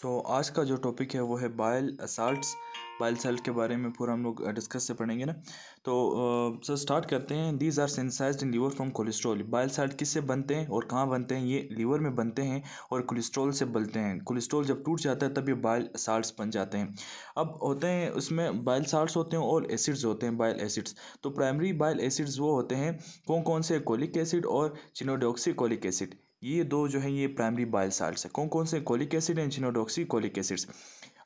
सो so, आज का जो टॉपिक है वो है बाइल असाल्ट्स बाइल सेल्ट के बारे में पूरा हम लोग डिस्कस से पढ़ेंगे ना तो सर uh, स्टार्ट so करते हैं these are synthesized in liver from cholesterol bile salt किससे बनते हैं और कहाँ बनते हैं ये लीवर में बनते हैं और कोलेस्ट्रॉल से बनते हैं कोलेस्ट्रॉल जब टूट जाता है तब ये बाइल असाल्ट बन जाते हैं अब होते हैं उसमें बाइल साल्ट होते हैं और एसिड्स होते हैं बाइल एसिड्स तो प्राइमरी बाइल एसिड्स वो होते हैं कौन कौन से कोलिक एसिड और चिनोडोक्सी कोलिक एसिड ये दो जो है ये प्राइमरी बाइल साल्ट है कौन कौन से cholic acid and chenodeoxycholic acids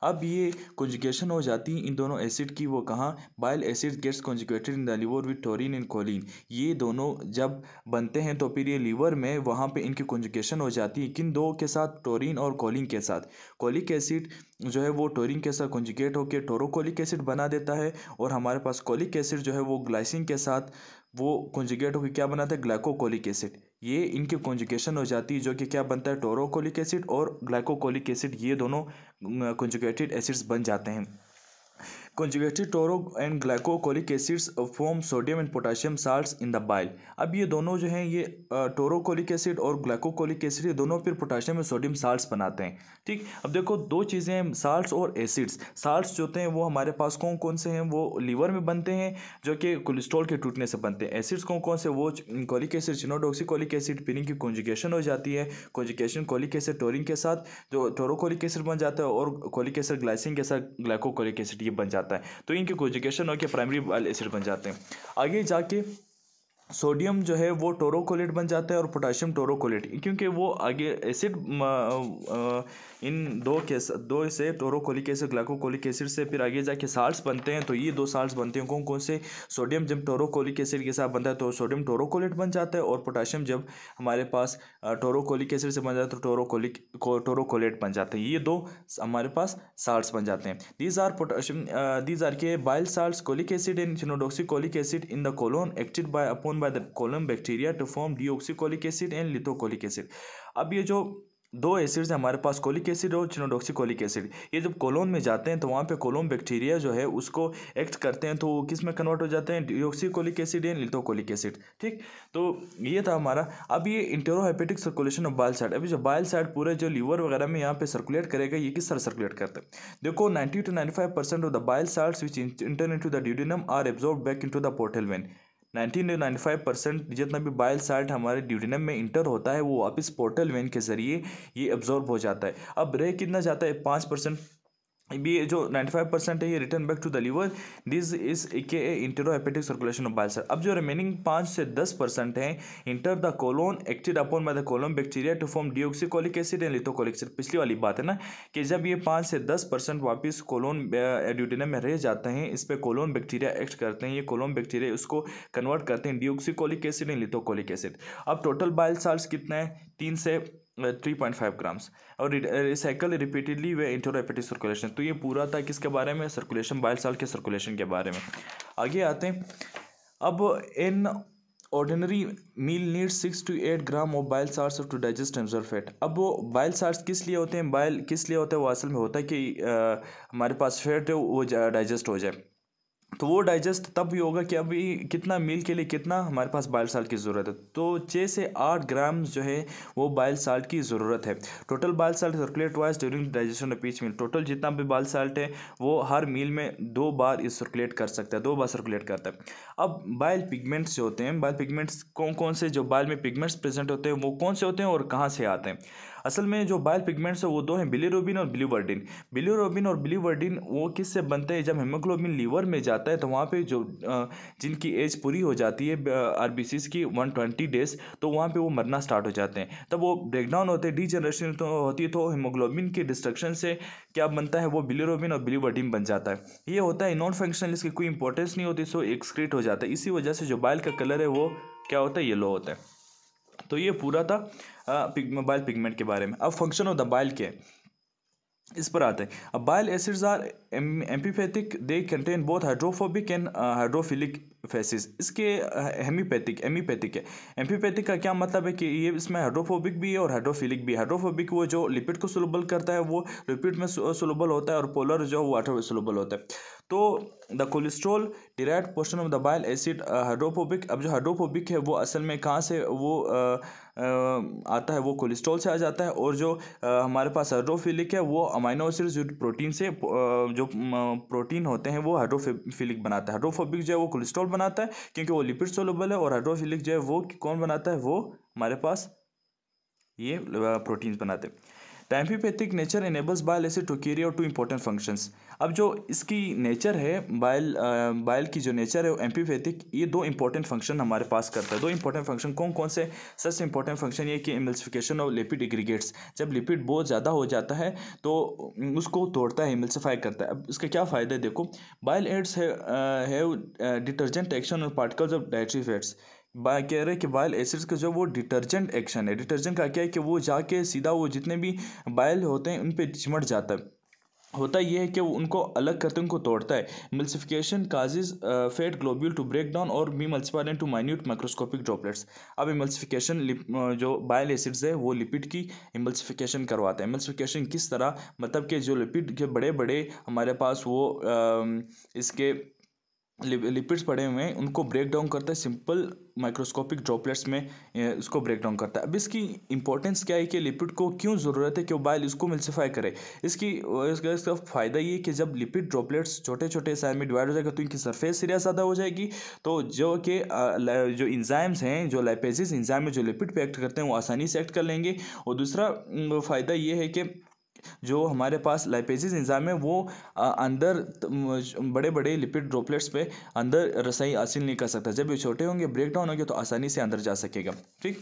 अब ये कंजुगेशन हो जाती है इन दोनों एसिड की वो कहाँ bile acid gets conjugated in the liver with taurine and choline ये दोनों जब बनते हैं तो फिर ये लीवर में वहाँ पे इनकी कंजुगेशन हो जाती है किन दो के साथ टोरिन और कोलिन के साथ कोलिक एसिड जो है वो टोरिन के साथ कंजुगेट होकर टोरोकोलिक एसिड बना देता है और हमारे पास कोलिक एसिड जो है वो ग्लाइसिन के साथ वो कॉन्जुगेट होकर क्या बनाता है ग्लाइकोकोलिक एसिड ये इनकी कॉन्जुगेशन हो जाती है जो कि क्या बनता है टोरोकोलिक एसिड और ग्लाइकोकोलिक एसिड ये दोनों कॉन्जुगेटेड एसिड्स बन जाते हैं conjugated tauro and glycocholic acids form sodium and potassium salts in the bile अब ये दोनों जो हैं ये टोरोकोलिक एसिड और ग्लाइकोकोलिक एसिड ये दोनों फिर पोटाशियम और सोडियम साल्ट्स बनाते हैं ठीक अब देखो दो चीज़ें हैं साल्ट्स और एसिड्स साल्ट्स जो होते हैं वो हमारे पास कौन कौन से हैं वो लीवर में बनते हैं जो कि कोलेस्ट्रॉल के टूटने से बनते हैं एसिड्स कौन कौन से वो कोलिक एसिड चिनोडोक्सिकोलिक एसिड पिनिंग की कॉन्जुगेशन हो जाती है कॉन्जुगेशन कोलिक एसिड टोरिंग के साथ जो टोरोकोलिक एसिड बन जाता है और कोलिक एसिड ग्लाइसिन के साथ ग्लाइकोकोलिक एसिड ये बन जाता है जाता है तो इनके कोजुगेशन होकर प्राइमरी बाइल एसिड बन जाते हैं आगे जाके सोडियम जो है वो टोरोकोलेट बन जाता है और पोटासियम टोरोकोलेट क्योंकि वो आगे एसिड इन दो के दो से टोरोकोलिक एसिड ग्लाकोकोलिक एसिड से फिर आगे जाके साल्ट बनते हैं तो ये दो साल्ट बनते हैं कौन कौन से सोडियम जब टोरोकोलिक एसिड के साथ बनता है तो सोडियम टोरोकोलेट बन जाता है और पोटाशियम जब हमारे पास टोरोकोलिक एसिड से बन जाता है तो टोरोकोलिक टोरोकोलेट बन जाते हैं ये दो हमारे पास साल्ट बन जाते हैं these are potassium these are के bile salt cholic acid and chenodeoxycholic acid in the colon acted by upon by the colon bacteria to form deoxycholic acid and lithocholic acid अब ये जो दो एसिड्स हैं हमारे पास कोलिक एसिड और कोलिक acid ये जब कोलोन में जाते हैं तो वहाँ पे कोलोन बैक्टीरिया जो है उसको एक्ट करते हैं तो वो किस में कन्वर्ट हो जाते हैं डिओक्सीकोलिक एसिड या लिथोकोलिक एसिड ठीक तो ये था हमारा अब ये enterohepatic circulation of bile salt अभी जो बाइल साइड पूरे जो लीवर वगैरह में यहाँ पर सर्कुलेट करेगा ये किस तरह सर्कुलेट करते हैं देखो ninety two ninety five percent of the bile salts which enter into the duodenum are absorb back into the portal vein ninety two ninety five percent जितना भी बाइल साल्ट हमारे ड्यूटिनम में inter होता है वो वापस portal vein के ज़रिए ये अब्जॉर्ब हो जाता है अब रह कितना जाता है पाँच परसेंट भी जो 95 परसेंट है ये return back to the liver this is के ए enterohepatic circulation of bile salt अब जो रिमेनिंग पाँच से दस परसेंट है enter the colon acted upon by the colon bacteria to form deoxycholic acid and lithocholic acid पिछली वाली बात है ना कि जब ये पाँच से दस परसेंट वापिस कोलोन ड्यूटेनियम में रह जाते हैं इस पर कोलोन बैक्टीरिया एक्ट करते हैं ये कोलोन बैक्टीरिया उसको कन्वर्ट करते हैं deoxycholic acid and lithocholic acid अब टोटल बाइल साल्ट कितना है तीन से थ्री पॉइंट फाइव ग्राम्स और recycle repeatedly via enterohepatic circulation तो ये पूरा था किसके बारे में सर्कुलेशन बाइल साल के सर्कुलेशन के बारे में आगे आते हैं अब in ordinary meal need six to eight gram of bile salts to digest absorb fat अब वो बाइल सार्स किस लिए होते हैं बाइल किस लिए होता है वो असल में होता है कि आ, हमारे पास फैट है वो डाइजेस्ट हो जाए तो वो डाइजेस्ट तब भी होगा कि अभी कितना मील के लिए कितना हमारे पास बाइल साल्ट की ज़रूरत है तो छः से आठ ग्राम जो है वो बाइल साल्ट की ज़रूरत है total bile salt circulate wise during digestion of each meal total जितना भी बाइल साल्ट है वो हर मील में दो बार इस सर्कुलेट कर सकता है दो बार सर्कुलेट करता है अब बाइल पिगमेंट्स जो होते हैं बाइल पिगमेंट्स कौन कौन से जो बाइल में पिगमेंट्स प्रेजेंट होते हैं वो कौन से होते हैं और कहाँ से आते हैं असल में जो बायल पिगमेंट्स है वो दो हैं बिलीरोबिन और वर्डिन बिलीरोबिन और वर्डिन वो किससे बनते हैं जब हेमोग्लोबिन लीवर में जाता है तो वहाँ पे जो जिनकी एज पूरी हो जाती है आर की वन ट्वेंटी डेज तो वहाँ पर वो मरना स्टार्ट हो जाते हैं तब वो ब्रेकडाउन होते हैं डी जनरेशन तो होती है तो हेमोग्लोबिन के डिस्ट्रक्शन से क्या बनता है वो बिलीरोबिन और वर्डिन बन जाता है ये होता है नॉन फंक्शनल इसकी कोई इंपॉर्टेंस नहीं होती सो एक्सक्रीट हो जाता है इसी वजह से जो बाइल का कलर है वो क्या होता है येलो होता है तो ये पूरा था मोबाइल पिगमेंट के बारे में अब फंक्शन ऑफ द बाइल के इस पर आते हैं अब bile acids are amphipathic they contain both hydrophobic and hydrophilic faces इसके हेमीपैथिक एमीपैथिक है एम्पीपैथिक का क्या मतलब है कि ये इसमें हाइड्रोफोबिक भी है और हाइड्रोफिलिक भी हाइड्रोफोबिक वो जो लिपिड को सुलबल करता है वो लिपिड में सुलबल होता है और पोलर जो वाटर में सुलबल होता है तो the cholesterol derived portion of the bile acid hydrophobic अब जो हाइड्रोफोबिक है वो असल में कहाँ से वो आता है वो कोलेस्ट्रॉल से आ जाता है और जो हमारे पास हाइड्रोफिलिक है वो अमाइनो एसिड जो प्रोटीन से जो प्रोटीन होते हैं वो हाइड्रोफिलिक बनाता है हाइड्रोफोबिक जो है वो कोलेस्ट्रॉल बनाता है क्योंकि वो लिपिड सोलबल है और हाइड्रोफिलिक जो है वो कौन बनाता है वो हमारे पास ये प्रोटीन्स बनाते हैं amphipathic nature enables bile acid to carry out two important functions अब जो इसकी नेचर है बाइल बाइल की जो नेचर है वो एम्पीपैथिक ये दो इंपॉर्टेंट फंक्शन हमारे पास करता है दो इंपॉर्टेंट फंक्शन कौन कौन से सबसे इंपॉर्टेंट फंक्शन ये कि इमल्सिफिकेशन और लिपिड एग्रीगेट्स जब लिपिड बहुत ज़्यादा हो जाता है तो उसको तोड़ता है इमल्सिफाई करता है अब इसके क्या फ़ायदे देखो बाइल एड्स है डिटर्जेंट एक्शन और पार्टिकल्स ऑफ डाइट्री फैट्स बा कह रहे कि बाइल एसिड्स का जो वो डिटर्जेंट एक्शन है डिटर्जेंट का क्या है कि वो जाके सीधा वो जितने भी बाइल होते हैं उन पर चिमट जाता है होता यह है कि वो उनको अलग करते उनको तोड़ता है emulsification causes fat globule to break down और be emulsified to minute microscopic droplets अब इमल्सिफिकेशन uh, जो बाइल एसिड्स है वो लिपिड की इमल्सिफिकेशन करवाता है इमल्सिफिकेशन किस तरह मतलब कि जो लिपिड के बड़े बड़े हमारे पास वो आ, um, इसके लिपिड्स पड़े हुए हैं उनको ब्रेक डाउन करता है सिंपल माइक्रोस्कोपिक ड्रॉपलेट्स में उसको ब्रेक डाउन करता है अब इसकी इंपॉर्टेंस क्या है कि लिपिड को क्यों ज़रूरत है कि बाइल इसको मिल्सिफाई करे इसकी इसका, इसका फ़ायदा ये कि जब लिपिड ड्रॉपलेट्स छोटे छोटे साइज में डिवाइड हो जाएगा तो इनकी सरफेस एरिया ज़्यादा हो जाएगी तो जो कि जो इंजाइम्स हैं जो लाइपेजिस इंजाम में जो लिपिड पे एक्ट करते हैं वो आसानी से एक्ट कर लेंगे और दूसरा फ़ायदा ये है कि जो हमारे पास लाइपेजिस इंजाम है वो अंदर बड़े बड़े लिपिड ड्रॉपलेट्स पे अंदर रसाई हासिल नहीं कर सकता जब ये छोटे होंगे ब्रेक डाउन होंगे तो आसानी से अंदर जा सकेगा ठीक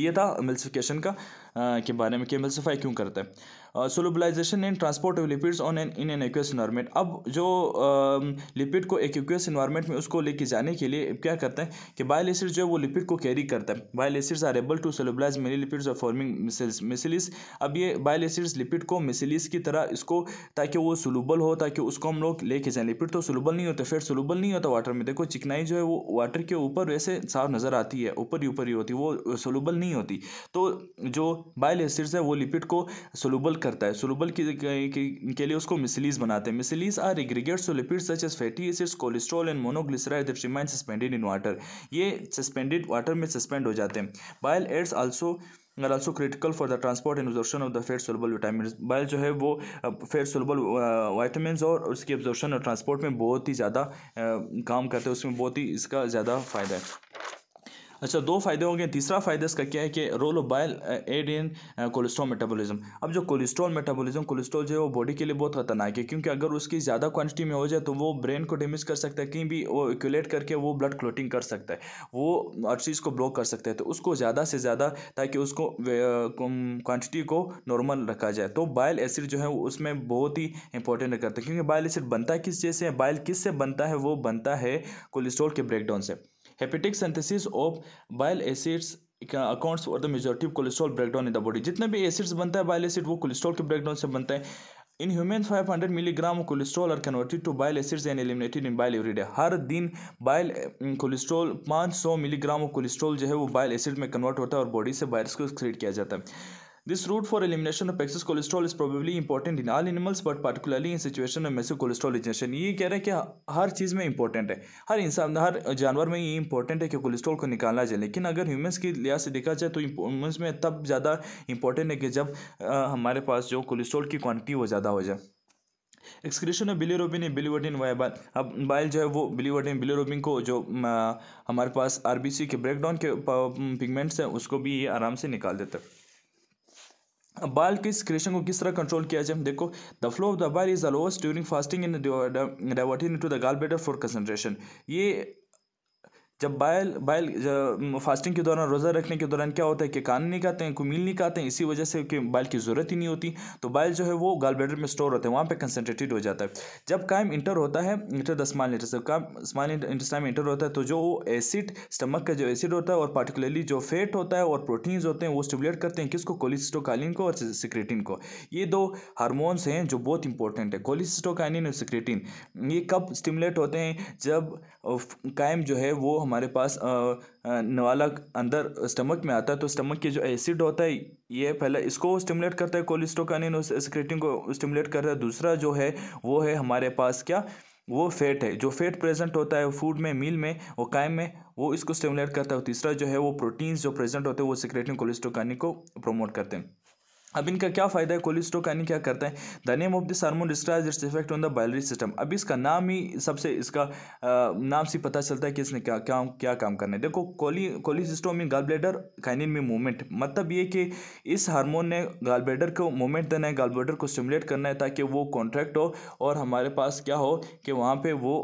ये था मिल्सिफिकेशन का के बारे में केमिकल्सिफाई क्यों करते हैं solubilisation in transport of lipids on an in an aqueous environment अब जो लिपिड को एक एक्वेस इन्वायरमेंट में उसको लेके जाने के लिए क्या करते हैं कि बायल एसिड जो है वो लिपिड को कैरी करता है bile acids are able to solubilise many lipids और फॉर्मिंग मिसल्स मिसिलिस अब ये बायल एसिड्स लिपिड को मिसिलिस की तरह इसको ताकि वो सुलूबल हो ताकि उसको हम लोग लेके जाएँ लिपिड तो सुलूबल नहीं होते फिर सुलूबल नहीं होता वाटर में देखो चिकनाई जो है वो वाटर के ऊपर वैसे साफ नज़र आती है ऊपर ही ऊपर ही होती वो सोलूबल नहीं होती तो जो बाइल एसिड्स है वो लिपिड को सोलूबल करता है सोलूबल के, के, के लिए उसको मिसलीज बनाते हैं micelles are aggregate so lipid such as fatty acids cholesterol and monoglyceride that suspended in water ये सस्पेंडेड वाटर में सस्पेंड हो जाते हैं bile acids also are also critical for the transport and absorption of the fat soluble vitamin bile जो है वो fate soluble vitamin और उसकी ऑब्जॉर्शन और ट्रांसपोर्ट में बहुत ही ज़्यादा uh, काम करते हैं उसमें बहुत ही इसका ज़्यादा फायदा है अच्छा दो फायदे होंगे तीसरा फायदा इसका क्या है कि role of bile acid in cholesterol metabolism अब जो कोलेस्ट्रॉल मेटाबॉलिज्म कोलेस्ट्रॉल जो है वो बॉडी के लिए बहुत खतरनाक है क्योंकि अगर उसकी ज़्यादा क्वांटिटी में हो जाए तो वो ब्रेन को डैमेज कर सकता है कहीं भी वो एक्यूलेट करके वो ब्लड क्लोटिंग कर सकता है वो हर चीज़ को ब्लॉक कर सकता है तो उसको ज़्यादा से ज़्यादा ताकि उसको क्वान्टिटी को नॉर्मल रखा जाए तो बाइल एसिड जो है उसमें बहुत ही इंपॉर्टेंट करता है क्योंकि बाइल एसिड बनता है किस जैसे बाइल किस से बनता है वो बनता है कोलेस्ट्रॉल के ब्रेकडाउन से hepatic synthesis of bile acids accounts और the majority of cholesterol breakdown in the body जितने भी एसिड्स बनता है बाइल एसिड वो कोलेस्ट्रॉल के ब्रेकडाउन से बनता है in human 500 milligram of cholesterol are converted to bile acids and eliminated in bile day हर दिन bile cholesterol 500 milligram of cholesterol जो है वो बाइल एसिड में कन्वर्ट होता है और बॉडी से वायरस को क्रिएट किया जाता है This route for elimination of excess cholesterol is probably important in all animals but particularly in situation of massive cholesterol ingestion. ये कह रहे हैं कि हर चीज़ में इंपॉर्टेंट है हर इंसान हर जानवर में ये इंपॉर्टेंट है कि कोलेस्ट्रॉल को निकालना चाहिए लेकिन अगर ह्यूमंस की लिहाज से देखा जाए तो ह्यूमंस में तब ज़्यादा इंपॉर्टेंट है कि जब आ, हमारे पास जो कोलेस्ट्रॉल की क्वान्टिटी वो ज़्यादा हो जाए excretion of bilirubin biliverdin bile अब बाइल जो है वो बिलीवर्डिन बिलीरोबिन को जो हमारे पास आरबीसी के ब्रेकडाउन के पिगमेंट्स हैं उसको भी ये आराम से निकाल देता है बाल के सिक्रेशन को किस तरह कंट्रोल किया जाए देखो the flow of the bile is the during fasting in diverting to the gall bladder for concentration ये जब बैल बैल फास्टिंग के दौरान रोज़ा रखने के दौरान क्या होता है कि कान नहीं खाते हैं कोई मील नहीं खाते हैं इसी वजह से कि बाइल की ज़रूरत ही नहीं होती तो बैल जो है वो गाल ब्लेडर में स्टोर होते हैं वहाँ पर कंसनट्रेटेड हो जाता है जब कायम इंटर होता है इंटर द स्मॉल इंटर काम स्मॉल इंटरस्टाइम इंटर होता है तो जो एसिड स्टमक का जो एसिड होता है और पार्टिकुलरली जो फैट होता है और प्रोटीन्स होते हैं वो स्टिमुलेट करते हैं किसको कोलिस्टोकालीन को और सिक्रेटिन को ये दो हारमोन्स हैं जो बहुत इंपॉर्टेंट है कोलिस्टोकालीन और सिक्रेटिन ये कब स्टिमुलेट होते हैं जब कायम जो है वो हमारे पास नवाला अंदर स्टमक में आता है तो स्टमक के जो एसिड होता है ये पहले इसको स्टिमुलेट करता है कोलिस्टोकानिन सिक्रेटिंग को स्टिमुलेट करता है दूसरा जो है वो है हमारे पास क्या वो फैट है जो फैट प्रेजेंट होता है फूड में मील में वो कायम में वो इसको स्टिमुलेट करता है तीसरा जो है वो प्रोटीन्स जो प्रेजेंट होते हैं वो सिक्रेटिंग कोलिस्टोकानिन को प्रोमोट करते हैं अब इनका क्या फ़ायदा है कोलिस्टोकानी क्या करता है the name of this hormone describes its effect on the biliary system अब इसका नाम ही सबसे इसका नाम से पता चलता है कि इसने क्या क्या क्या काम करना है देखो chole cholecysto mean gall bladder kinin में मूवमेंट मतलब ये कि इस हार्मोन ने गाल ब्लेडर को मूवमेंट देना है गाल ब्लेडर को स्टिमुलेट करना है ताकि वो कॉन्ट्रैक्ट हो और हमारे पास क्या हो कि वहाँ पर वो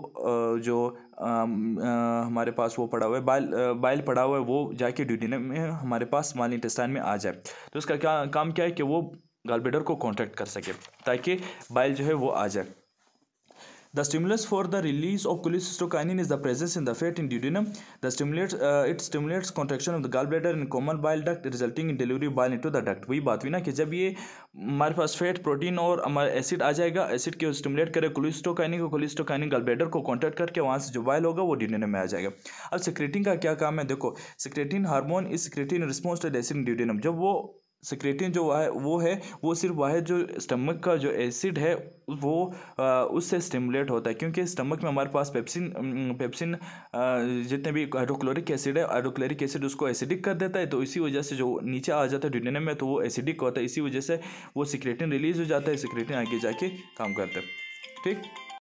जो हमारे पास वो पड़ा हुआ है बाइल बाइल पड़ा हुआ है वो जाके ड्यूटी में हमारे पास माल इंटेस्टाइन में आ जाए तो उसका क्या काम क्या है कि वो गालबेडर को कॉन्टैक्ट कर सके ताकि बाइल जो है वो आ जाए The stimulus for the release of cholecystokinin is the presence in the fat in duodenum. The stimulates uh, it stimulates contraction of the gallbladder and common bile duct resulting in delivery bile into the duct. वही बात हुई ना कि जब ये हमारे पास fat protein और हमारा एसिड आ जाएगा एसिड के स्टिमुलेट करे कोलिस्टोकाइनिन को कोलिस्टोकाइनिन गलबेडर को कॉन्टैक्ट करके वहाँ से जो बाइल होगा वो ड्यूडेनम में आ जाएगा अब सिक्रेटिन का क्या काम है देखो secretin hormone is secretin response to acid duodenum जब वो सिक्रेटिन जो है वो है वो सिर्फ वह जो स्टमक का जो एसिड है वो उससे स्टिमुलेट होता है क्योंकि स्टमक में हमारे पास पेप्सिन पेप्सिन जितने भी हाइड्रोक्लोरिक एसिड है हाइड्रोक्लोरिक एसिड उसको एसिडिक कर देता है तो इसी वजह से जो नीचे आ जाता है ड्यूटेनियम में तो वो एसिडिक होता है इसी वजह से वो सिक्रेटिन रिलीज हो जाता है सिक्रेटिन आगे जाके काम करता है ठीक